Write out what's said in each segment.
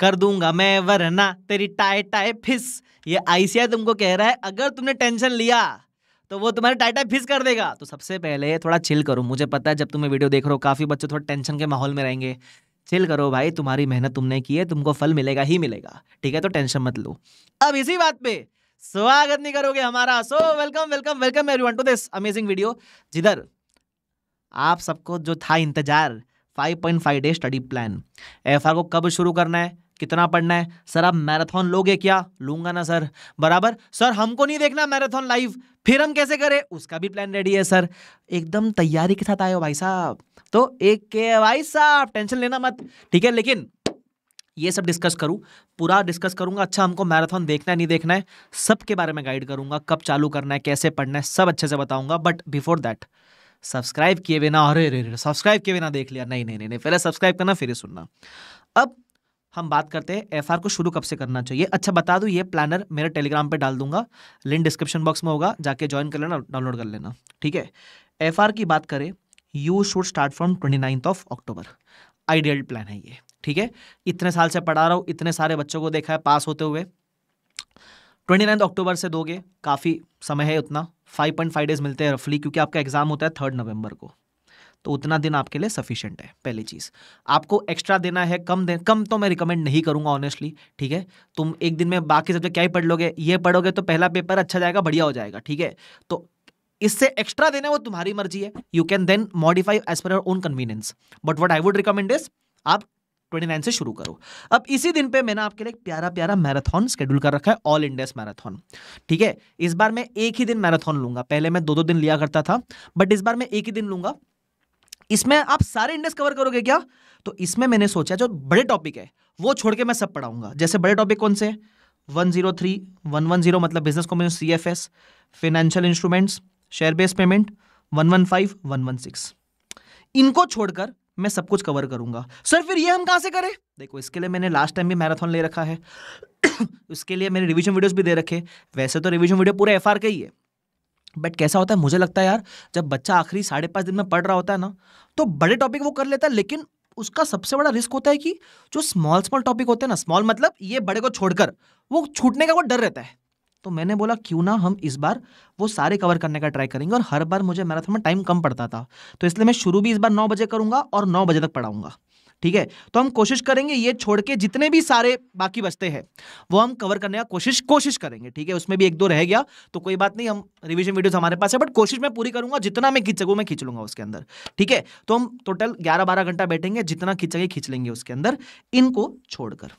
कर दूंगा मैं वरना तेरी टाए टाए फिस ये आईसीआई तुमको कह रहा है अगर तुमने टेंशन लिया तो वो तुम्हारे टाइटा फिस कर देगा तो सबसे पहले थोड़ा चिल करो मुझे पता है जब तुम्हें वीडियो देख रहे हो काफ़ी बच्चे थोड़ा टेंशन के माहौल में रहेंगे चिल करो भाई तुम्हारी मेहनत तुमने की है तुमको फल मिलेगा ही मिलेगा ठीक है तो टेंशन मत लो अब इसी बात पे स्वागत नहीं करोगे हमारा so welcome welcome welcome everyone to this amazing video जिधर आप सबको जो था इंतजार 5.5 डे स्टडी प्लान एफ को कब शुरू करना है कितना पढ़ना है सर आप मैराथन लोगे क्या लूंगा ना सर बराबर सर हमको नहीं देखना मैराथन लाइव फिर हम कैसे करें उसका भी प्लान रेडी है सर एकदम तैयारी के साथ आए हो भाई साहब तो एक के भाई साहब टेंशन लेना मत ठीक है लेकिन ये सब डिस्कस करूँ पूरा डिस्कस करूँगा अच्छा हमको मैराथन देखना है नहीं देखना है सब के बारे में गाइड करूँगा कब चालू करना है कैसे पढ़ना है सब अच्छे से बताऊँगा बट बिफोर दैट सब्सक्राइब किए बिना अरे अरे सब्सक्राइब किए बिना देख लिया नहीं नहीं नहीं पहले सब्सक्राइब करना फिर ही सुनना हम बात करते हैं एफ को शुरू कब से करना चाहिए अच्छा बता दूँ ये प्लानर मेरे टेलीग्राम पर डाल दूंगा लिंक डिस्क्रिप्शन बॉक्स में होगा जाके ज्वाइन कर लेना डाउनलोड कर लेना ठीक है एफ की बात करें you should start from twenty ninth of October ideal plan है ये ठीक है इतने साल से पढ़ा रहा हूँ इतने सारे बच्चों को देखा है पास होते हुए ट्वेंटी नाइन्थ अक्टूबर से दोगे काफ़ी समय है उतना फाइव पॉइंट फाइव डेज मिलते हैं रफली क्योंकि आपका एग्ज़ाम होता है थर्ड नवंबर को तो उतना दिन आपके लिए सफिशियंट है पहली चीज़ आपको एक्स्ट्रा देना है कम दे कम तो मैं रिकमेंड नहीं करूंगा ऑनेस्टली ठीक है तुम एक दिन में बाकी सब्जेक्ट क्या ही पढ़ लोगे ये पढ़ोगे तो पहला पेपर अच्छा जाएगा बढ़िया हो जाएगा ठीक है तो इससे एक्स्ट्रा देना वो तुम्हारी मर्जी है you can then modify as per your own convenience but what I would recommend is आप 29 से शुरू करो अब इसी दिन पे मैंने आपके लिए प्यारा प्यारा मैराथन शेड्यूल कर रखा है ऑल इंडिया मैराथन ठीक है इस बार मैं एक ही दिन मैराथन लूंगा पहले मैं दो दो दिन लिया करता था बट इस बार मैं एक ही दिन लूंगा इसमें आप सारे इंडेक्स कवर करोगे क्या तो इसमें मैंने सोचा जो बड़े टॉपिक है वो छोड़ के मैं सब पढ़ाऊंगा जैसे बड़े टॉपिक कौन से one zero three one one zero मतलब business combination C F S financial instruments share based payment one one five one one six इनको छोड़कर मैं सब कुछ कवर करूंगा सर फिर ये हम कहाँ से करें देखो इसके लिए मैंने लास्ट टाइम भी मैराथन ले रखा है उसके लिए मैंने रिविजन वीडियोज भी दे रखे वैसे तो रिविजन वीडियो पूरे एफ के ही है बट कैसा होता है मुझे लगता है यार जब बच्चा आखिरी साढ़े पाँच दिन में पढ़ रहा होता है ना तो बड़े टॉपिक वो कर लेता है लेकिन उसका सबसे बड़ा रिस्क होता है कि जो स्मॉल स्मॉल टॉपिक होते हैं ना स्मॉल मतलब ये बड़े को छोड़कर वो छूटने का वो डर रहता है तो मैंने बोला क्यों ना हम इस बार वो सारे कवर करने का ट्राई करेंगे और हर बार मुझे मैराथन में टाइम कम पड़ता था तो इसलिए मैं शुरू भी इस बार नौ बजे करूँगा और नौ बजे तक पढ़ाऊँगा ठीक है तो हम कोशिश करेंगे ये छोड़ के जितने भी सारे बाकी बचते हैं वो हम कवर करने का कोशिश कोशिश करेंगे ठीक है उसमें भी एक दो रह गया तो कोई बात नहीं हम रिविजन वीडियोस हमारे पास है बट कोशिश मैं पूरी करूंगा जितना मैं खींच सकूँ मैं खींच लूंगा उसके अंदर ठीक है तो हम टोटल ग्यारह बारह घंटा बैठेंगे जितना खींचेंगे खींच लेंगे उसके अंदर इनको छोड़कर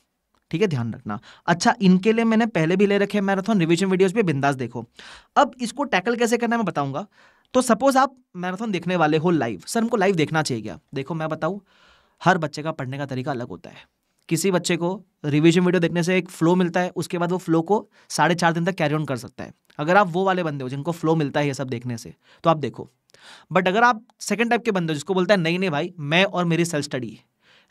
ठीक है ध्यान रखना अच्छा इनके लिए मैंने पहले भी ले रखे मैराथन रिविजन वीडियोस पे बिंदास देखो अब इसको टैकल कैसे करना है मैं बताऊंगा तो सपोज आप मैराथन देखने वाले हो लाइव सर हमको लाइव देखना चाहिए क्या देखो मैं बताऊं हर बच्चे का पढ़ने का तरीका अलग होता है किसी बच्चे को रिविजन वीडियो देखने से एक फ्लो मिलता है उसके बाद वो फ्लो को साढ़े चार दिन तक कैरी ऑन कर सकता है अगर आप वो वाले बंदे हो जिनको फ्लो मिलता है ये सब देखने से तो आप देखो बट अगर आप सेकेंड टाइप के बंदे हो जिसको बोलता है नहीं नहीं भाई मैं और मेरी सेल्फ स्टडी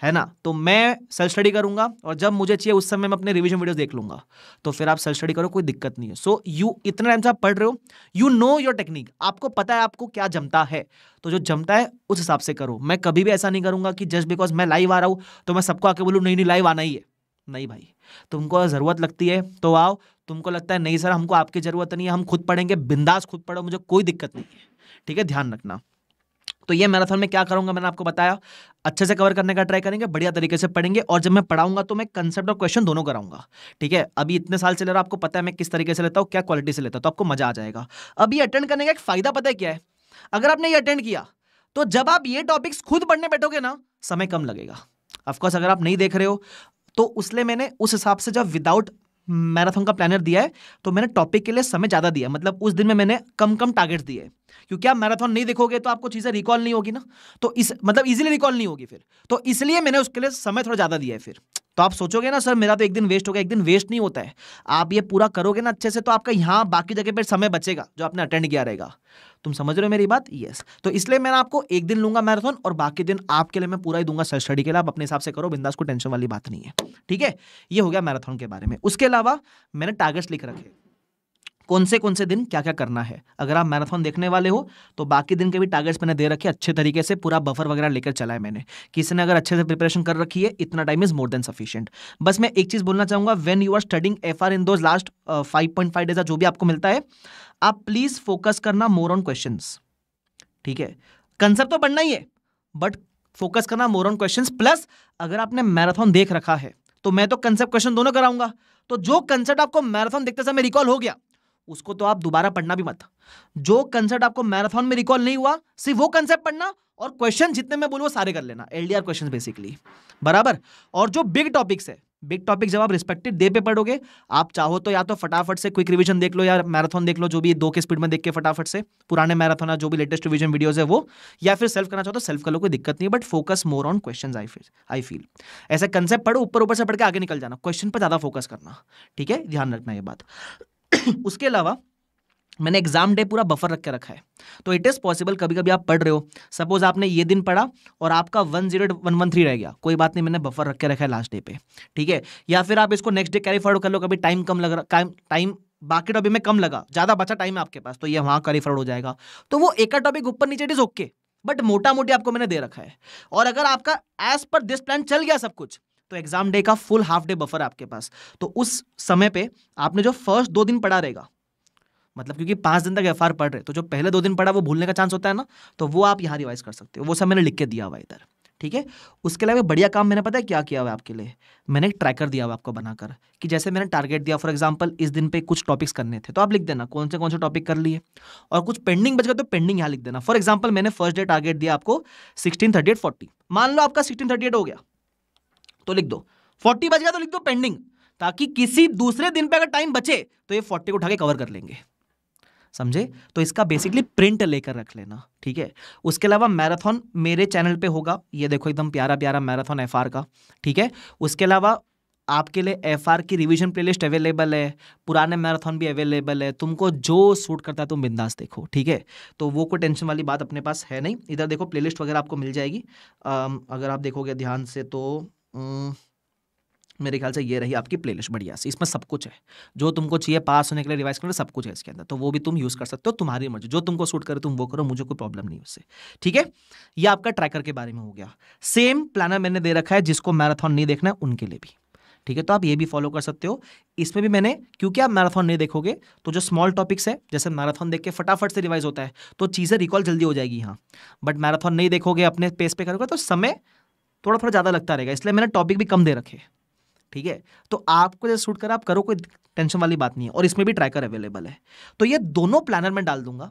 है ना तो मैं सेल्फ स्टडी करूंगा और जब मुझे चाहिए उस समय मैं अपने रिविजन वीडियो देख लूंगा तो फिर आप सेल्फ स्टडी करो कोई दिक्कत नहीं है सो यू इतने टाइम से आप पढ़ रहे हो यू नो योर टेक्निक आपको पता है आपको क्या जमता है तो जो जमता है उस हिसाब से करो मैं कभी भी ऐसा नहीं करूंगा कि जस्ट बिकॉज मैं लाइव आ रहा हूँ तो मैं सबको आके बोलूँ नहीं नहीं लाइव आना ही है नहीं भाई तुमको ज़रूरत लगती है तो आओ तुमको लगता है नहीं सर हमको आपकी ज़रूरत नहीं है हम खुद पढ़ेंगे बिंदास खुद पढ़ो मुझे कोई दिक्कत नहीं है ठीक है ध्यान रखना तो ये मैराथन में क्या करूंगा मैंने आपको बताया अच्छे से कवर करने का ट्राई करेंगे बढ़िया तरीके से पढ़ेंगे और जब मैं पढ़ाऊंगा तो मैं कंसेप्ट और क्वेश्चन दोनों कराऊंगा ठीक है अभी इतने साल से ले रहा आपको पता है मैं किस तरीके से लेता हूँ क्या क्वालिटी से लेता हूँ तो आपको मजा आ जाएगा अभी अटेंड करने का एक फायदा पता है क्या है अगर आपने ये अटेंड किया तो जब आप ये टॉपिक्स खुद पढ़ने बैठोगे ना समय कम लगेगा ऑफकोर्स अगर आप नहीं देख रहे हो तो उसलिए मैंने उस हिसाब से जब विदाउट मैराथन का प्लानर दिया है तो मैंने टॉपिक के लिए समय ज़्यादा दिया मतलब उस दिन में मैंने कम कम टारगेट्स दिए क्योंकि आप मैराथन नहीं देखोगे तो आपको चीज़ें रिकॉल नहीं होगी ना तो इस मतलब इजीली रिकॉल नहीं होगी फिर तो इसलिए मैंने उसके लिए समय थोड़ा ज़्यादा दिया है फिर तो आप सोचोगे ना सर मेरा तो एक दिन वेस्ट हो गया एक दिन वेस्ट नहीं होता है आप ये पूरा करोगे ना अच्छे से तो आपका यहाँ बाकी जगह पर समय बचेगा जो आपने अटेंड किया रहेगा तुम समझ रहे हो मेरी बात यस तो इसलिए मैं आपको एक दिन लूंगा मैराथन और बाकी दिन आपके लिए मैं पूरा ही दूंगा सर स्टडी के लिए आप अपने हिसाब से करो बिंदास को टेंशन वाली बात नहीं है ठीक है ये हो गया मैराथन के बारे में उसके अलावा मैंने टारगेट्स लिख रखे कौन से कौन से दिन क्या क्या करना है अगर आप मैराथन देखने वाले हो तो बाकी दिन के भी टारगेट्स मैंने दे रखे अच्छे तरीके से पूरा बफर वगैरह लेकर चला है मैंने किसी ने अगर अच्छे से प्रिपरेशन कर रखी है इतना time is more than sufficient बस मैं एक चीज़ बोलना चाहूँगा when you are studying F R in those last five point five days जो भी आपको मिलता है आप प्लीज़ फोकस करना मोर ऑन क्वेश्चन ठीक है कंसेप्ट तो बढ़ना ही है बट फोकस करना मोर ऑन क्वेश्चन प्लस अगर आपने मैराथन देख रखा है तो मैं तो कंसेप्ट क्वेश्चन दोनों कराऊंगा तो जो कंसेप्ट आपको मैराथन देखते समय रिकॉल हो गया उसको तो आप दोबारा पढ़ना भी मत जो कंसेप्ट आपको मैराथन में रिकॉल नहीं हुआ सिर्फ वो कंसेप्ट पढ़ना और क्वेश्चन जितने मैं बोलूँ सारे कर लेना एल क्वेश्चन बेसिकली बराबर और जो बिग टॉपिक्स है बिग टॉपिक जब आप रिस्पेक्टेड डे पे पढ़ोगे आप चाहो तो या तो फटाफट से क्विक रिवीजन देख लो या मैराथन देख लो जो भी दो के स्पीड में देख के फटाफट से पुराने मैराथन जो भी लेटेस्ट रिवीजन वीडियोस है वो या फिर सेल्फ करना चाहो तो सेल्फ कर लो कोई दिक्कत नहीं है but focus more on question I feel I feel ऐसे कंसेप्ट पढ़ो ऊपर ऊपर से पढ़ के आगे निकल जाना क्वेश्चन पर ज़्यादा फोकस करना ठीक है ध्यान रखना यह बात उसके अलावा मैंने एग्जाम डे पूरा बफर रख के रखा है तो इट इज़ पॉसिबल कभी कभी आप पढ़ रहे हो सपोज आपने ये दिन पढ़ा और आपका one zero one one three रह गया कोई बात नहीं मैंने बफर रख के रखा है लास्ट डे पे ठीक है या फिर आप इसको नेक्स्ट डे कैरी फॉरवर्ड कर लो कभी टाइम कम लग रहा टाइम बाकी टॉपिक तो में कम लगा ज़्यादा बचा टाइम है आपके पास तो ये वहाँ कैरी फॉरवर्ड हो जाएगा तो वो एक टॉपिक ऊपर नीचे इट इज़ ओके बट मोटा मोटी आपको मैंने दे रखा है और अगर आपका एज पर दिस प्लान चल गया सब कुछ तो एग्जाम डे का फुल हाफ डे बफर आपके पास तो उस समय पे आपने जो फर्स्ट दो दिन पढ़ा रहेगा मतलब क्योंकि पांच दिन तक एफ पढ़ रहे तो जो पहले दो दिन पढ़ा वो भूलने का चांस होता है ना तो वो आप यहाँ रिवाइज कर सकते हो वो सब मैंने लिख के दिया हुआ इधर ठीक है उसके अलावा बढ़िया काम मैंने पता है क्या किया हुआ आपके लिए मैंने एक ट्रैकर दिया हुआ आपको बनाकर कि जैसे मैंने टारगेट दिया फॉर एग्जाम्पल इस दिन पे कुछ टॉपिक्स करने थे तो आप लिख देना कौन से कौन से टॉपिक कर लिए और कुछ पेंडिंग बच गए तो पेंडिंग यहाँ लिख देना फॉर एग्जाम्पल मैंने फर्स्ट डे टारगेट दिया आपको सिक्सटीन थर्टी एट फोर्टी मान लो आपका सिक्सटीन हो गया तो लिख दो फोर्टी बच गया तो लिख दो पेंडिंग ताकि किसी दूसरे दिन पे अगर टाइम बचे तो ये फोर्टी को उठा के कवर कर लेंगे समझे तो इसका बेसिकली प्रिंट लेकर रख लेना ठीक है उसके अलावा मैराथन मेरे चैनल पे होगा ये देखो एकदम प्यारा प्यारा मैराथन एफ का ठीक है उसके अलावा आपके लिए एफ की रिविजन प्ले अवेलेबल है पुराने मैराथन भी अवेलेबल है तुमको जो सूट करता है तुम बिंदास देखो ठीक है तो वो कोई टेंशन वाली बात अपने पास है नहीं इधर देखो प्ले वगैरह आपको मिल जाएगी अगर आप देखोगे ध्यान से तो हम्म, मेरे ख्याल से ये रही आपकी प्लेलिस्ट बढ़िया से इसमें सब कुछ है जो तुमको चाहिए पास होने के लिए रिवाइज करना सब कुछ है इसके अंदर तो वो भी तुम यूज़ कर सकते हो तुम्हारी मर्जी जो तुमको सूट करे तुम वो करो मुझे कोई प्रॉब्लम नहीं उससे ठीक है ये आपका ट्रैकर के बारे में हो गया सेम प्लानर मैंने दे रखा है जिसको मैराथन नहीं देखना है उनके लिए भी ठीक है तो आप ये भी फॉलो कर सकते हो इसमें भी मैंने क्योंकि आप मैराथन नहीं देखोगे तो जो स्मॉल टॉपिक्स है जैसे मैराथन देख के फटाफट से रिवाइज होता है तो चीज़ें रिकॉल जल्दी हो जाएगी हाँ बट मैराथन नहीं देखोगे अपने पेस पे करोगे तो समय थोड़ा थोड़ा ज़्यादा लगता रहेगा इसलिए मैंने टॉपिक भी कम दे रखे ठीक है तो आपको जैसे शूट करा आप करो कोई टेंशन वाली बात नहीं है और इसमें भी ट्रैकर अवेलेबल है तो ये दोनों प्लानर में डाल दूंगा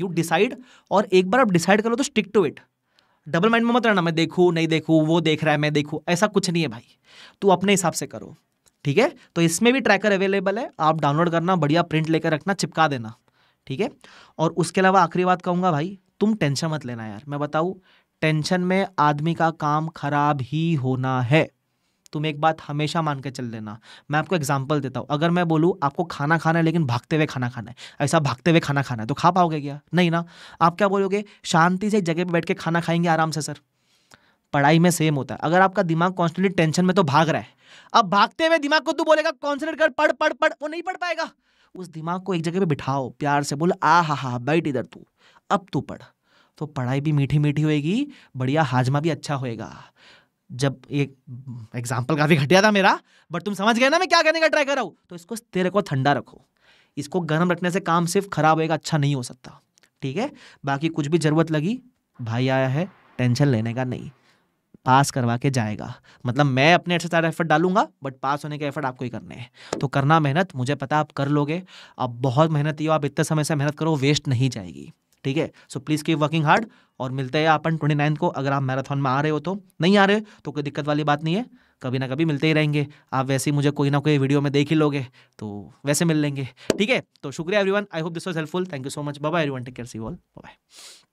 यू डिसाइड और एक बार आप डिसाइड करो तो stick to it double mind में मत रहना मैं देखूँ नहीं देखूँ वो देख रहा है मैं देखूँ ऐसा कुछ नहीं है भाई तू अपने हिसाब से करो ठीक है तो इसमें भी ट्रैकर अवेलेबल है आप डाउनलोड करना बढ़िया प्रिंट लेकर रखना चिपका देना ठीक है और उसके अलावा आखिरी बात कहूँगा भाई तुम टेंशन मत लेना यार मैं बताऊँ टेंशन में आदमी का काम खराब ही होना है तुम एक बात हमेशा मान के चल देना मैं आपको एग्जाम्पल देता हूँ अगर मैं बोलूँ आपको खाना खाना है लेकिन भागते हुए खाना खाना है ऐसा भागते हुए खाना खाना है तो खा पाओगे क्या नहीं ना आप क्या बोलोगे शांति से जगह पर बैठ के खाना खाएंगे आराम से सर पढ़ाई में सेम होता है अगर आपका दिमाग कॉन्स्टेंटली टेंशन में तो भाग रहा है अब भागते हुए दिमाग को तू बोलेगा कॉन्सेंट्रेट कर पढ़ पढ़ पढ़ वो नहीं पढ़ पाएगा उस दिमाग को एक जगह पर बिठाओ प्यार से बोल आ हा हा बैठ इधर तू अब तू पढ़ तो पढ़ाई भी मीठी मीठी होएगी बढ़िया हाजमा भी अच्छा होएगा जब एक एग्जाम्पल काफ़ी घटिया था मेरा बट तुम समझ गए ना मैं क्या करने का ट्राई कर रहा हूँ तो इसको तेरे को ठंडा रखो इसको गर्म रखने से काम सिर्फ खराब होएगा अच्छा नहीं हो सकता ठीक है बाकी कुछ भी ज़रूरत लगी भाई आया है टेंशन लेने का नहीं पास करवा के जाएगा मतलब मैं अपने अच्छे सारे एफर्ट डालूंगा बट पास होने के एफर्ट आपको ही करने हैं तो करना मेहनत मुझे पता आप कर लोगे आप बहुत मेहनत ही हो आप इतने समय से मेहनत करो वेस्ट नहीं जाएगी ठीक है so please keep working hard और मिलते हैं अपन ट्वेंटी नाइन्थ को अगर आप मैराथन में आ रहे हो तो नहीं आ रहे तो कोई दिक्कत वाली बात नहीं है कभी ना कभी मिलते ही रहेंगे आप वैसे ही मुझे कोई ना कोई वीडियो में देख ही लोगे तो वैसे मिल लेंगे ठीक है तो शुक्रिया everyone I hope this was helpful thank you so much bye everyone take care see all bye